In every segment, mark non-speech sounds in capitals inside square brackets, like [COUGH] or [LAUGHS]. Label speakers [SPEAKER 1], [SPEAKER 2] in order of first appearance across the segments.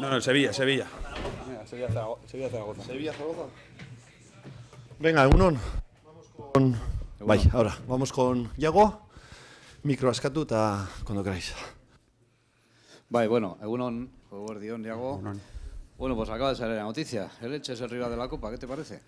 [SPEAKER 1] No, no, Sevilla, Sevilla.
[SPEAKER 2] Sevilla, Sevilla, Venga, Egunon. Vamos con... ahora, vamos con Yago. micro cuando cuando queráis. bueno, Bueno,
[SPEAKER 3] pues acaba de salir la noticia. El leche es el rival de la Copa, ¿qué te parece?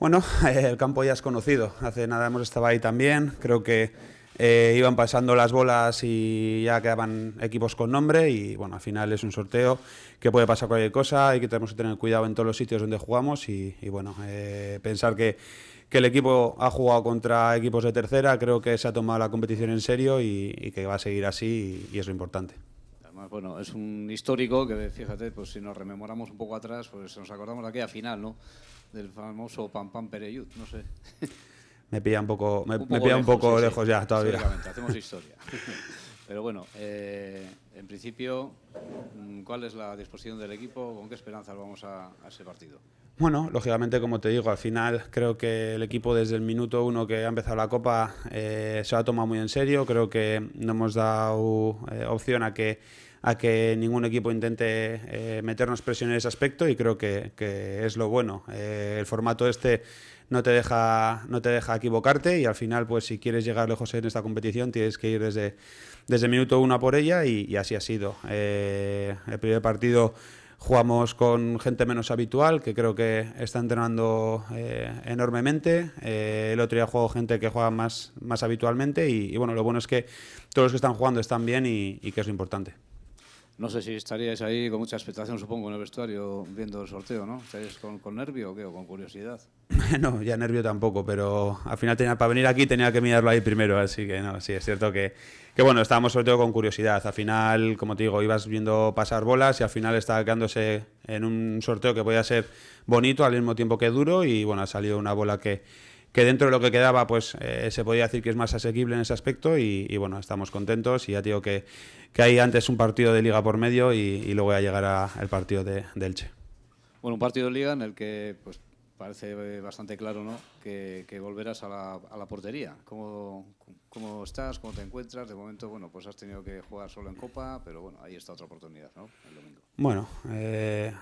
[SPEAKER 1] Bueno, [LAUGHS] el campo ya es conocido. Hace nada hemos estado ahí también. Creo que eh, iban pasando las bolas y ya quedaban equipos con nombre y bueno, al final es un sorteo que puede pasar cualquier cosa y que tenemos que tener cuidado en todos los sitios donde jugamos y, bueno, eh, pensar que, que, el equipo ha jugado contra equipos de tercera, creo que se ha tomado la competición en serio y, que va a seguir así y, es lo importante
[SPEAKER 3] bueno, es un histórico que, fíjate, pues si nos rememoramos un poco atrás, pues nos acordamos de aquella final, ¿no? Del famoso Pam Pam Pereyut, no sé. [LAUGHS]
[SPEAKER 1] me pilla un poco, me, lejos, un poco lejos ya todavía.
[SPEAKER 3] Hacemos [LAUGHS] historia. [LAUGHS] Pero bueno, eh, en principio, mm, ¿cuál es la disposición del equipo? ¿Con qué esperanzas vamos a, ese partido?
[SPEAKER 1] Bueno, lógicamente, como te digo, al final creo que el equipo desde el minuto uno que ha empezado la Copa eh, se ha tomado muy en serio. Creo que no hemos dado eh, opción a que a que ningún equipo intente eh, meternos presión en ese aspecto y creo que, es lo bueno. Eh, el formato este no te deja no te deja equivocarte y al final pues si quieres llegar lejos en esta competición tienes que ir desde desde minuto uno por ella y, así ha sido eh, el primer partido jugamos con gente menos habitual que creo que está entrenando enormemente el otro día juego gente que juega más más habitualmente y, bueno lo bueno es que todos los que están jugando están bien y que es lo importante
[SPEAKER 3] no sé si estaríais ahí con mucha expectación, supongo, en el vestuario viendo el sorteo, ¿no? ¿Estaríais con, nervio o qué? ¿O con curiosidad?
[SPEAKER 1] [LAUGHS] no, ya nervio tampoco, pero al final tenía, para venir aquí tenía que mirarlo ahí primero, así que no, sí, es cierto que, que bueno, estábamos sobre con curiosidad. Al final, como te digo, ibas viendo pasar bolas y al final estaba quedándose en un sorteo que podía ser bonito al mismo tiempo que duro y bueno, ha salido una bola que que dentro de lo que quedaba, pues eh, se podía decir que es más asequible en ese aspecto y, y bueno, estamos contentos y ya digo que, que, hay antes un partido de liga por medio y, y luego ya llegará el partido de, Elche.
[SPEAKER 3] Bueno, un partido de liga en el que pues parece eh, bastante claro ¿no? que, que volverás a la, a la portería. ¿Cómo, ¿Cómo, estás? ¿Cómo te encuentras? De momento, bueno, pues has tenido que jugar solo en Copa, pero bueno, ahí está otra oportunidad, ¿no? El
[SPEAKER 1] domingo. Bueno, eh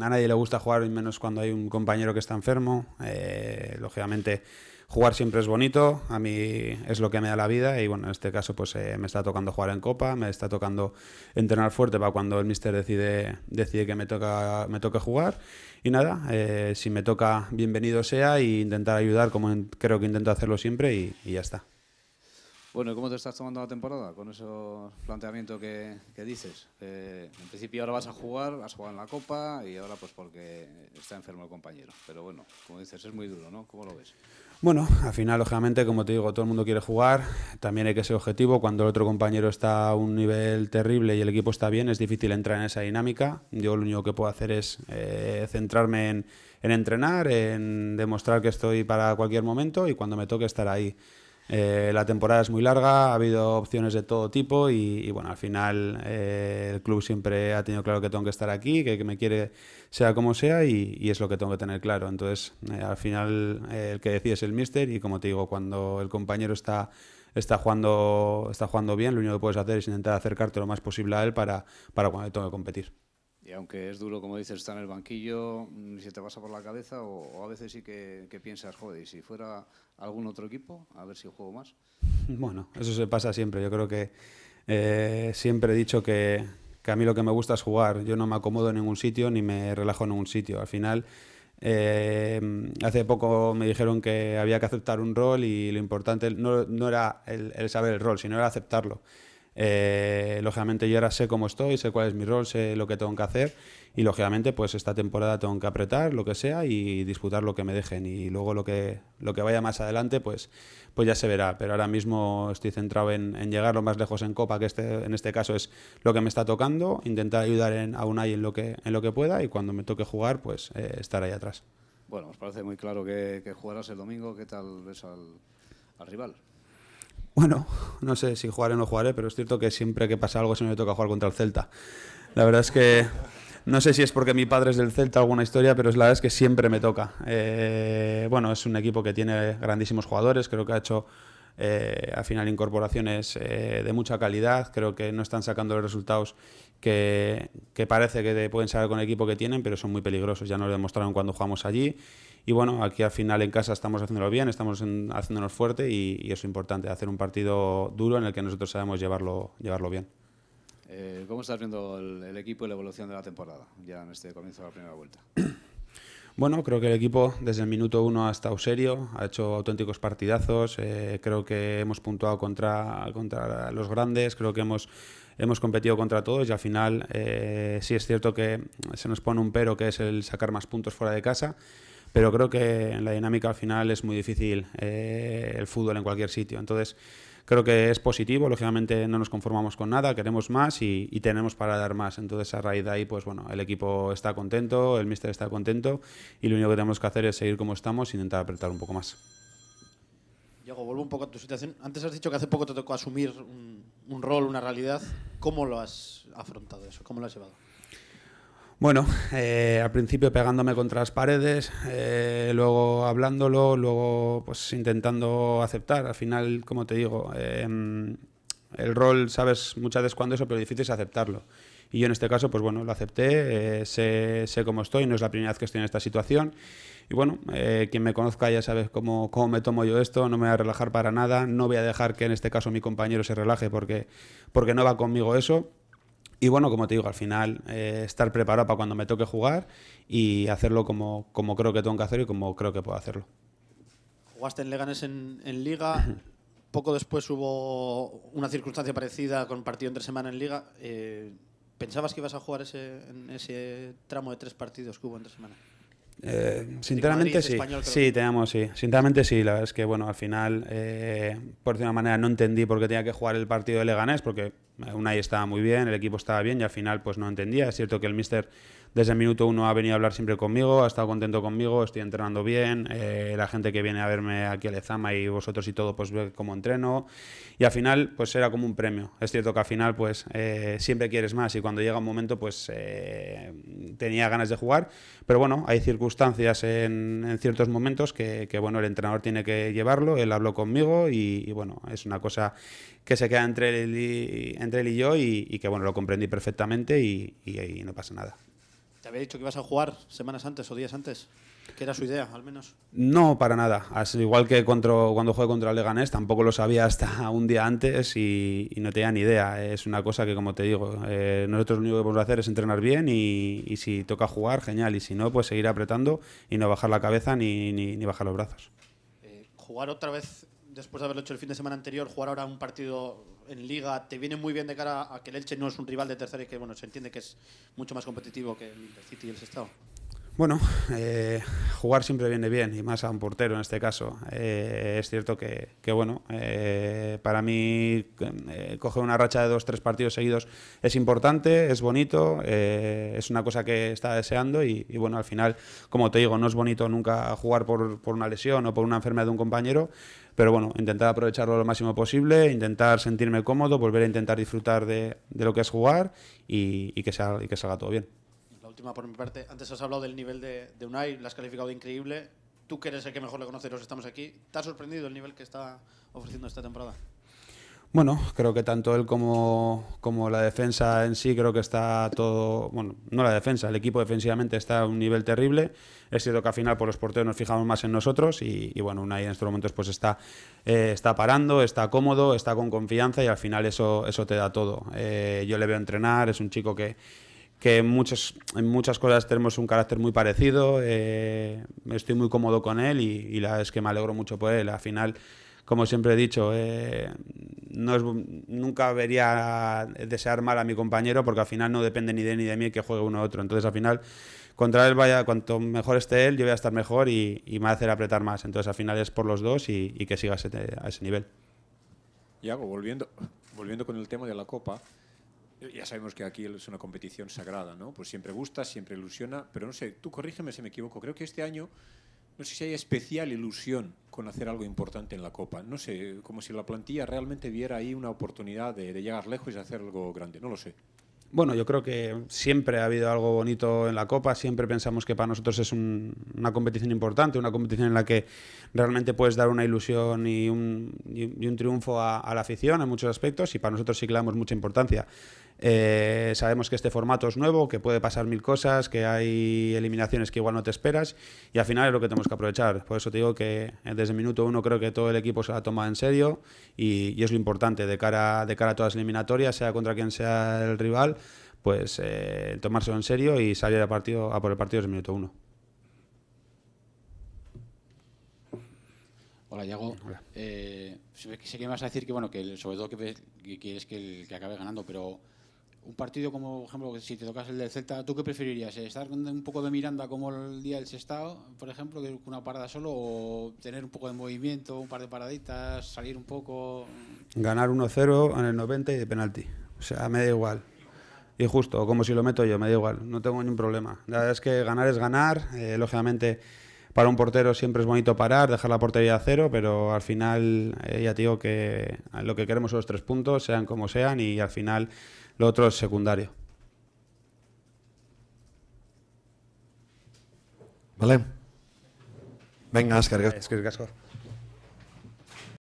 [SPEAKER 1] a nadie le gusta jugar, menos cuando hay un compañero que está enfermo. Eh, lógicamente, jugar siempre es bonito, a mí es lo que me da la vida y bueno, en este caso pues eh, me está tocando jugar en Copa, me está tocando entrenar fuerte para cuando el mister decide, decide que me toca me toque jugar y nada, eh, si me toca bienvenido sea e intentar ayudar como creo que intento hacerlo siempre y ya está.
[SPEAKER 3] Bueno, cómo te estás tomando la temporada con ese planteamiento que, dices? en principio ahora vas a jugar, a jugar en la Copa y ahora pues porque está enfermo el compañero. Pero bueno, como dices, es muy duro, ¿no? ¿Cómo lo ves?
[SPEAKER 1] Bueno, al final, lógicamente, como te digo, todo el mundo quiere jugar, también hay que ser objetivo. Cuando el otro compañero está a un nivel terrible y el equipo está bien, es difícil entrar en esa dinámica. Yo lo único que puedo hacer es eh, centrarme en, en entrenar, en demostrar que estoy para cualquier momento y cuando me toque estar ahí. Eh, la temporada es muy larga, ha habido opciones de todo tipo y, bueno, al final eh, el club siempre ha tenido claro que tengo que estar aquí, que, que me quiere sea como sea y, es lo que tengo que tener claro. Entonces, eh, al final el que decide es el mister y como te digo, cuando el compañero está está jugando está jugando bien, lo único que puedes hacer es intentar acercarte lo más posible a él para, para cuando tengo que competir. Y
[SPEAKER 3] aunque es duro, como dices, estar en el banquillo, ni mm, se te pasa por la cabeza o, a veces sí que, piensas, joder, y si fuera algún otro equipo, a ver si juego más.
[SPEAKER 1] [LAUGHS] Bueno, eso se pasa siempre. Yo creo que eh, siempre he dicho que, a mí lo que me gusta es jugar. Yo no me acomodo en ningún sitio ni me relajo en ningún sitio. Al final... Em, hace poco me dijeron que había que aceptar un rol y lo importante no, era el, el, saber el rol, sino era aceptarlo. Eh, lógicamente yo ahora sé cómo estoy, sé cuál es mi rol, sé lo que tengo que hacer y lógicamente pues esta temporada tengo que apretar lo que sea y disputar lo que me dejen y luego lo que, lo que vaya más adelante pues, pues ya se verá, pero ahora mismo estoy centrado en, llegar lo más lejos en Copa, que este, en este caso es lo que me está tocando, intentar ayudar en, a Unai en lo, que, en lo que pueda y cuando me toque jugar pues eh, estar ahí atrás.
[SPEAKER 3] Bueno, nos parece muy claro que, jugarás el domingo, ¿qué tal ves al rival?
[SPEAKER 1] bueno, no sé si jugaré o no jugaré, pero es cierto que siempre que pasa algo se me toca jugar contra el Celta. La verdad es que no sé si es porque mi padre es del Celta alguna historia, pero es la verdad es que siempre me toca. Eh, bueno, es un equipo que tiene grandísimos jugadores, creo que ha hecho eh, al final incorporaciones eh, de mucha calidad, creo que no están sacando los resultados que, que parece que pueden sacar con el equipo que tienen, pero son muy peligrosos, ya nos lo demostraron cuando jugamos allí y bueno, aquí al final en casa estamos haciéndolo bien, estamos haciéndonos fuerte y, es importante, hacer un partido duro en el que nosotros sabemos llevarlo, llevarlo bien.
[SPEAKER 3] Eh, ¿Cómo estás viendo el, equipo y la evolución de la temporada, ya en este comienzo de la primera vuelta? [CLEARS THROAT]
[SPEAKER 1] Bueno, creo que el equipo desde el minuto uno ha estado serio, ha hecho auténticos partidazos, eh, creo que hemos puntuado contra, contra los grandes, creo que hemos hemos competido contra todos y al final eh, sí es cierto que se nos pone un pero que es el sacar más puntos fuera de casa, pero creo que en la dinámica al final es muy difícil eh, el fútbol en cualquier sitio. Entonces, creo que es positivo, lógicamente no nos conformamos con nada, queremos más y, tenemos para dar más. Entonces, a raíz de ahí, pues bueno, el equipo está contento, el mister está contento y lo único que tenemos que hacer es seguir como estamos e intentar apretar un poco más.
[SPEAKER 2] Diego, vuelvo un poco a tu situación. Antes has dicho que hace poco te tocó asumir un rol, una realidad. ¿Cómo lo has afrontado eso? ¿Cómo lo has llevado?
[SPEAKER 1] Bueno, [LAUGHS] eh, al principio pegándome contra las paredes, eh, luego hablándolo, luego pues intentando aceptar. Al final, como te digo, em, el rol sabes muchas veces cuando eso, pero difícil es aceptarlo. Y yo en este caso, pues bueno, lo acepté, eh, sé, cómo estoy, no es la primera vez que estoy en esta situación. Y bueno, quien me conozca ya sabe cómo, cómo me tomo yo esto, no me voy a relajar para nada, no voy a dejar que en este caso mi compañero se relaje porque, porque no va conmigo eso y bueno, como te digo, al final eh, estar preparado para cuando me toque jugar y hacerlo como, como creo que tengo que hacer y como creo que puedo hacerlo.
[SPEAKER 2] Jugaste en Leganes en, Liga. [LAUGHS] Poco después hubo una circunstancia parecida con partido entre semana en Liga. Eh, ¿Pensabas que ibas a jugar ese, en ese tramo de tres partidos que hubo entre semana? Eh, sinceramente sí, sí,
[SPEAKER 1] tenemos sí. Sinceramente sí, la verdad es que bueno, al final, eh, por una manera, no entendí por qué tenía que jugar el partido de Leganés, porque eh, ahí estaba muy bien, el equipo estaba bien y al final pues no entendía. Es cierto que el mister desde el minuto uno ha venido a hablar siempre conmigo, ha estado contento conmigo, estoy entrenando bien, eh, la gente que viene a verme aquí a Lezama y vosotros y todo, pues ve cómo entreno. Y al final, pues era como un premio. Es cierto que al final, pues eh, siempre quieres más y cuando llega un momento, pues eh, tenía ganas de jugar. Pero bueno, hay circunstancias en, ciertos momentos que, bueno, el entrenador tiene que llevarlo, él habló conmigo y, bueno, es una cosa que se queda entre él y, yo y, que bueno, lo comprendí perfectamente y, y, y no pasa nada.
[SPEAKER 2] ¿Te había dicho que ibas a jugar semanas antes o días antes? ¿Qué era su idea, al menos?
[SPEAKER 1] No, para nada. igual que cuando jugué contra el Leganés, tampoco lo sabía hasta [LAUGHS] un día antes y, no tenía ni idea. Es una cosa que, como te digo, eh, nosotros lo único que podemos hacer es entrenar bien y, si toca jugar, genial. Y si no, pues seguir apretando y no bajar la cabeza ni, bajar los brazos.
[SPEAKER 2] Eh, jugar otra vez, después de haberlo hecho el fin de semana anterior, jugar ahora un partido en Liga te viene muy bien de cara a que el Elche no es un rival de tercera y que bueno, se entiende que es mucho más competitivo que el City y el Sestao.
[SPEAKER 1] Bueno, eh, jugar siempre viene bien, y más a un portero en este caso. Eh, es cierto que, bueno, eh, para mí coger una racha de dos, tres partidos seguidos es importante, es bonito, es una cosa que está deseando y, bueno, al final, como te digo, no es bonito nunca jugar por, por una lesión o por una enfermedad de un compañero, pero bueno, intentar aprovecharlo lo máximo posible, intentar sentirme cómodo, volver a intentar disfrutar de, lo que es jugar y, que salga, y que salga todo bien
[SPEAKER 2] última por mi parte. Antes has hablado del nivel de, de Unai, lo has calificado de increíble. Tú que eres el que mejor le conoce, los estamos aquí. ¿Te ha sorprendido el nivel que está ofreciendo esta temporada?
[SPEAKER 1] Bueno, creo que tanto él como, como, la defensa en sí, creo que está todo. Bueno, no la defensa, el equipo defensivamente está a un nivel terrible. Es cierto que al final por pues, los porteros nos fijamos más en nosotros y, y bueno, Unai en estos momentos pues está, eh, está parando, está cómodo, está con confianza y al final eso, eso te da todo. Eh, yo le veo entrenar, es un chico que, que en, en muchas cosas tenemos un carácter muy parecido, eh, estoy muy cómodo con él y, la es que me alegro mucho por él. Al final, como siempre he dicho, eh, no nunca vería desear mal a mi compañero porque al final no depende ni de ni de mí que juegue uno a otro. Entonces al final, contra él vaya, cuanto mejor esté él, yo voy a estar mejor y, me va a hacer apretar más. Entonces al final es por los dos y, que siga a ese, nivel.
[SPEAKER 3] Iago, volviendo, volviendo con el tema de la Copa, ya sabemos que aquí es una competición sagrada, ¿no? Pues siempre gusta, siempre ilusiona, pero no sé, tú corrígeme si me equivoco, creo que este año no sé si hay especial ilusión con hacer algo importante en la Copa. No sé, como si la plantilla realmente viera ahí una oportunidad de, llegar lejos y hacer algo grande. No lo sé.
[SPEAKER 1] Bueno, yo creo que siempre ha habido algo bonito en la Copa, siempre pensamos que para nosotros es una competición importante, una competición en la que realmente puedes dar una ilusión y un, triunfo a, la afición en muchos aspectos y para nosotros sí que le damos mucha importancia. Eh, sabemos que este formato es nuevo, que puede pasar mil cosas, que hay eliminaciones que igual no te esperas y al final es lo que tenemos que aprovechar. Por eso te digo que eh, desde el minuto uno creo que todo el equipo se la toma en serio y, es lo importante de cara, de cara a todas las eliminatorias, sea contra quien sea el rival, pues eh, tomárselo en serio y salir a, partido, a por el partido desde el minuto uno. Hola, Yago. Hola. sé que me vas a decir que, bueno, que sobre todo que, quieres que, que acabe ganando, pero un partido como, por ejemplo, si te tocas el del Celta, ¿tú qué preferirías? ¿Estar con un poco de Miranda como el día del Sestao, por ejemplo, que una parada solo, o tener un poco de movimiento, un par de paraditas, salir un poco? Ganar 1-0 en el 90 y de penalti. O sea, me da igual. Y justo, como si lo meto yo, me da igual. No tengo ningún problema. La verdad es que ganar es ganar. Eh, lógicamente, para un portero siempre es bonito parar, dejar la portería a cero, pero al final, eh, ya digo que lo que queremos son los tres puntos, sean como sean, y al final lo otro es secundario.
[SPEAKER 2] ¿Vale? Venga, Es
[SPEAKER 1] que